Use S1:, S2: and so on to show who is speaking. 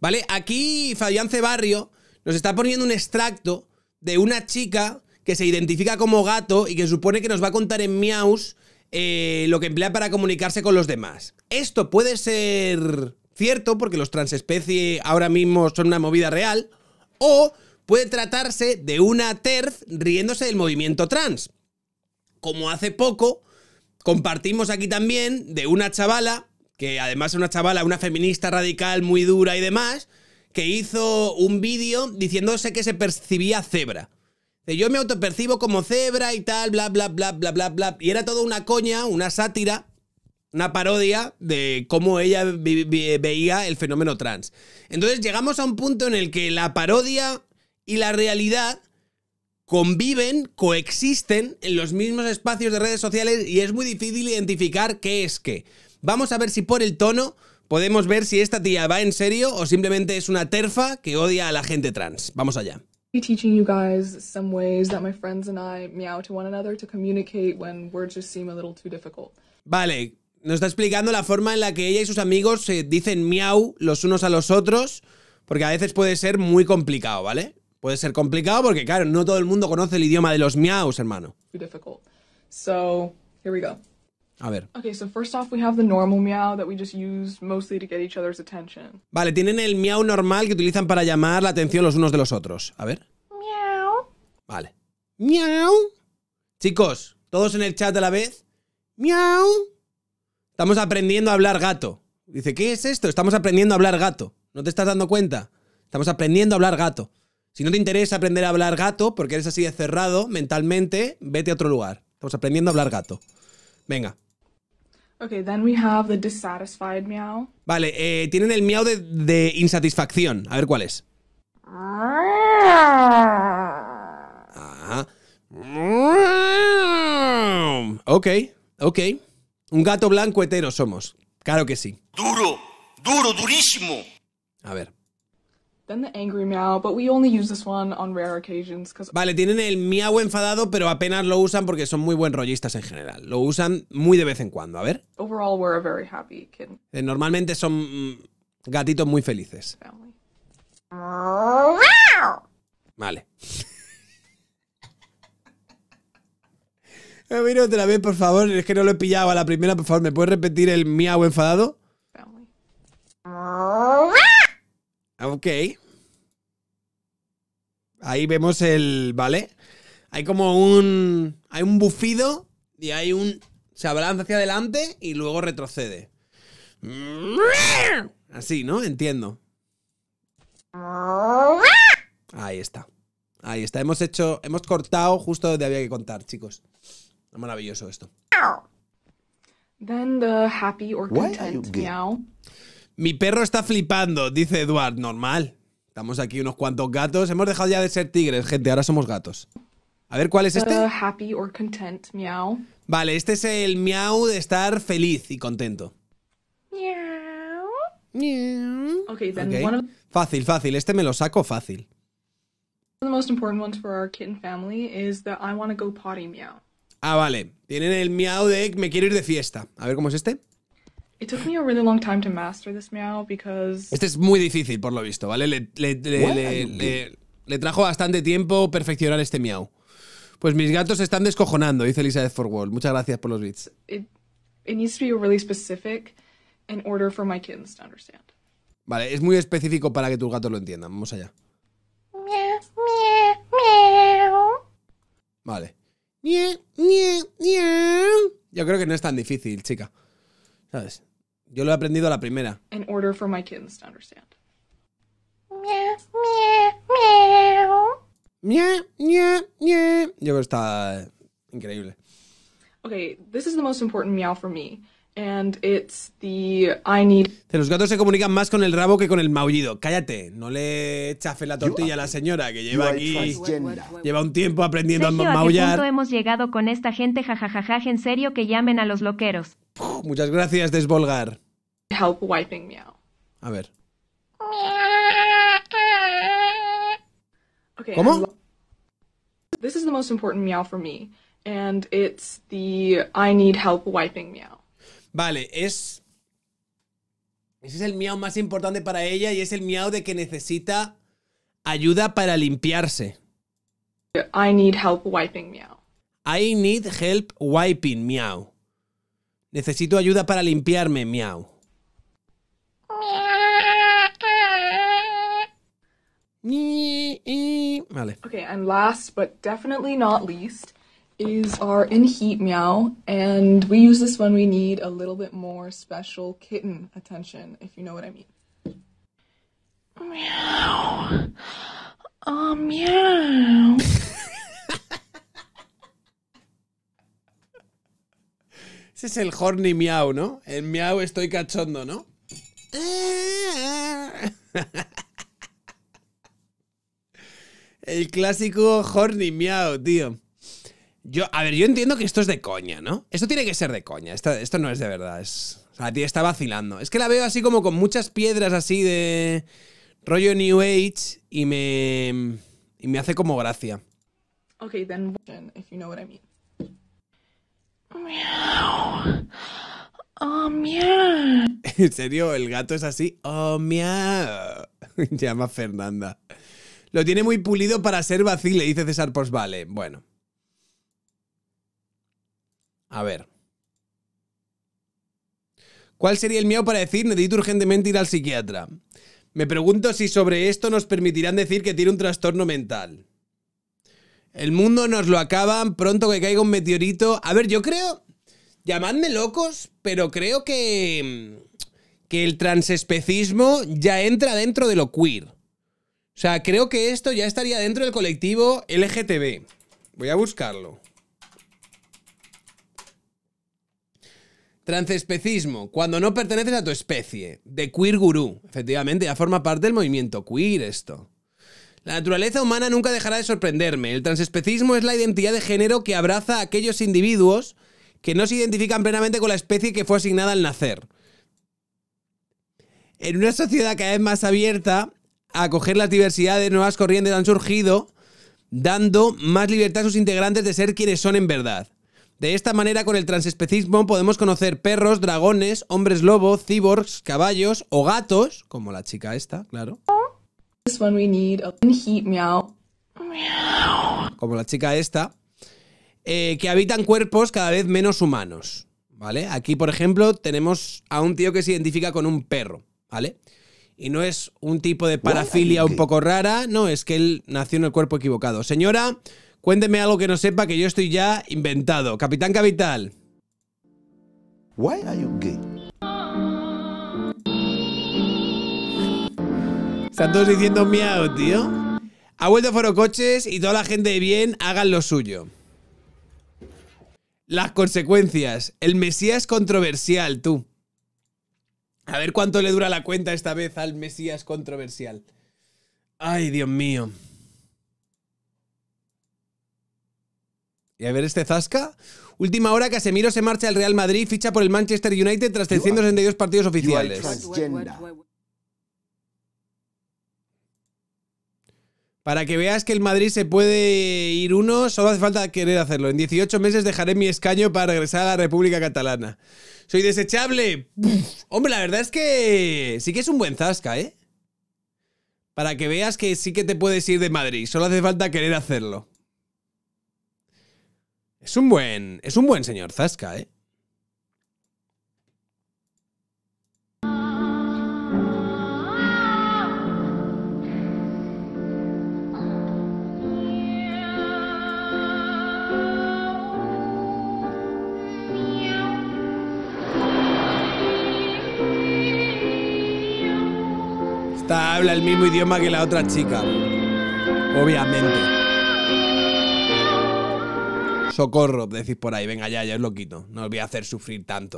S1: ¿Vale? Aquí Fabián Cebarrio nos está poniendo un extracto de una chica que se identifica como gato y que supone que nos va a contar en Miaus eh, lo que emplea para comunicarse con los demás. Esto puede ser cierto porque los transespecie ahora mismo son una movida real o puede tratarse de una terz riéndose del movimiento trans. Como hace poco compartimos aquí también de una chavala que además es una chavala, una feminista radical muy dura y demás, que hizo un vídeo diciéndose que se percibía cebra. Yo me autopercibo como cebra y tal, bla, bla, bla, bla, bla, bla. Y era todo una coña, una sátira, una parodia de cómo ella veía el fenómeno trans. Entonces llegamos a un punto en el que la parodia y la realidad conviven, coexisten en los mismos espacios de redes sociales y es muy difícil identificar qué es qué. Vamos a ver si por el tono podemos ver si esta tía va en serio o simplemente es una terfa que odia a la gente trans. Vamos allá. Vale, nos está explicando la forma en la que ella y sus amigos se eh, dicen miau los unos a los otros, porque a veces puede ser muy complicado, ¿vale? Puede ser complicado porque claro, no todo el mundo conoce el idioma de los miaus, hermano.
S2: So, here we
S1: a ver. Vale, tienen el miau normal que utilizan para llamar la atención los unos de los otros. A ver. Miau. Vale. Miau. Chicos, todos en el chat a la vez. Miau. Estamos aprendiendo a hablar gato. Dice, ¿qué es esto? Estamos aprendiendo a hablar gato. ¿No te estás dando cuenta? Estamos aprendiendo a hablar gato. Si no te interesa aprender a hablar gato, porque eres así de cerrado mentalmente, vete a otro lugar. Estamos aprendiendo a hablar gato. Venga,
S2: Okay, then we have the dissatisfied meow.
S1: Vale, eh, tienen el miau de, insatisfacción. A ver cuál es. Ah. Ok, ok. Un gato blanco hetero somos. Claro que sí. Duro, duro, durísimo. A ver. Vale, tienen el miau enfadado, pero apenas lo usan porque son muy buen rollistas en general. Lo usan muy de vez en cuando, a ver. Eh, normalmente son mm, gatitos muy felices. Vale. A ver otra vez, por favor, es que no lo he pillado a la primera, por favor, ¿me puedes repetir el miau enfadado? Ok. Ahí vemos el. ¿Vale? Hay como un. Hay un bufido y hay un. Se abalanza hacia adelante y luego retrocede. Así, ¿no? Entiendo. Ahí está. Ahí está. Hemos hecho. Hemos cortado justo donde había que contar, chicos. maravilloso esto.
S2: Then the happy or
S1: mi perro está flipando, dice Eduard. Normal. Estamos aquí unos cuantos gatos. Hemos dejado ya de ser tigres, gente. Ahora somos gatos. A ver, ¿cuál es este? Vale, este es el miau de estar feliz y contento.
S2: Miau. Okay,
S1: fácil, fácil. Este me lo saco fácil. Ah, vale. Tienen el miau de me quiero ir de fiesta. A ver cómo es este.
S2: It took me a really long time to master this meow because...
S1: Este es muy difícil, por lo visto, ¿vale? Le, trajo bastante tiempo perfeccionar este miau. Pues mis gatos se están descojonando, dice Elizabeth Forwall. Muchas gracias por los beats. Vale, es muy específico para que tus gatos lo entiendan. Vamos allá. Vale. Yo creo que no es tan difícil, chica. ¿Sabes? Yo lo he aprendido a la primera.
S2: In order for my miau, to understand. Yo creo
S1: que está eh, increíble.
S2: Okay, this is the most important meow for me. And it's the
S1: I need. Los gatos se comunican más con el rabo que con el maullido. Cállate, no le chafe la tortilla a la señora que lleva aquí. Lleva un tiempo aprendiendo a maullar. ¿A qué punto hemos llegado con esta gente? Jajajaja, en serio que llamen a los loqueros muchas gracias, Desvolgar. Help wiping meow. A ver.
S2: Okay, ¿Cómo? This is the most important meow for me. And it's the I need help wiping meow.
S1: Vale, es. Ese es el miau más importante para ella y es el miau de que necesita ayuda para limpiarse. I need help
S2: wiping meow.
S1: I need help wiping meow. Necesito ayuda para limpiarme, miau.
S2: Vale. Okay, and last but definitely not least is our in heat meow, and we use this when we need a little bit more special kitten attention, if you know what I mean.
S1: Miau... Oh, meow. Ese es el horny miau, ¿no? El miau estoy cachondo, ¿no? El clásico horny miau, tío. Yo, a ver, yo entiendo que esto es de coña, ¿no? Esto tiene que ser de coña. Esto, esto no es de verdad. Es, o sea, tío, está vacilando. Es que la veo así como con muchas piedras así de rollo New Age y me, y me hace como gracia.
S2: Ok, then, if you know what I mean.
S1: Miau. Oh, miau. En serio, el gato es así. Oh, miau. Llama Fernanda. Lo tiene muy pulido para ser le dice César Posvale pues Bueno. A ver. ¿Cuál sería el mío para decir necesito urgentemente ir al psiquiatra? Me pregunto si sobre esto nos permitirán decir que tiene un trastorno mental. El mundo nos lo acaban, pronto que caiga un meteorito. A ver, yo creo, llamadme locos, pero creo que, mm, que el transespecismo ya entra dentro de lo queer. O sea, creo que esto ya estaría dentro del colectivo LGTB. Voy a buscarlo. Transespecismo, cuando no perteneces a tu especie. De queer gurú. Efectivamente, ya forma parte del movimiento queer esto. La naturaleza humana nunca dejará de sorprenderme. El transespecismo es la identidad de género que abraza a aquellos individuos que no se identifican plenamente con la especie que fue asignada al nacer. En una sociedad cada vez más abierta a acoger las diversidades, nuevas corrientes han surgido, dando más libertad a sus integrantes de ser quienes son en verdad. De esta manera, con el transespecismo podemos conocer perros, dragones, hombres lobos, cyborgs, caballos o gatos, como la chica esta, claro. Como la chica esta, eh, que habitan cuerpos cada vez menos humanos. ¿Vale? Aquí, por ejemplo, tenemos a un tío que se identifica con un perro, ¿vale? Y no es un tipo de parafilia un poco rara, no, es que él nació en el cuerpo equivocado. Señora, cuénteme algo que no sepa que yo estoy ya inventado. Capitán Capital. Why are you gay? Están todos diciendo miau, tío. Ha vuelto Foro Coches y toda la gente de bien hagan lo suyo. Las consecuencias. El Mesías controversial, tú. A ver cuánto le dura la cuenta esta vez al Mesías controversial. Ay, Dios mío. Y a ver este Zasca. Última hora, Casemiro se marcha al Real Madrid, ficha por el Manchester United tras 362 partidos oficiales. Para que veas que el Madrid se puede ir uno, solo hace falta querer hacerlo. En 18 meses dejaré mi escaño para regresar a la República Catalana. ¡Soy desechable! Hombre, la verdad es que sí que es un buen zasca, ¿eh? Para que veas que sí que te puedes ir de Madrid, solo hace falta querer hacerlo. Es un buen, es un buen señor zasca, ¿eh? habla el mismo idioma que la otra chica. Obviamente. Socorro, decís por ahí, venga ya, ya os lo quito. No os voy a hacer sufrir tanto.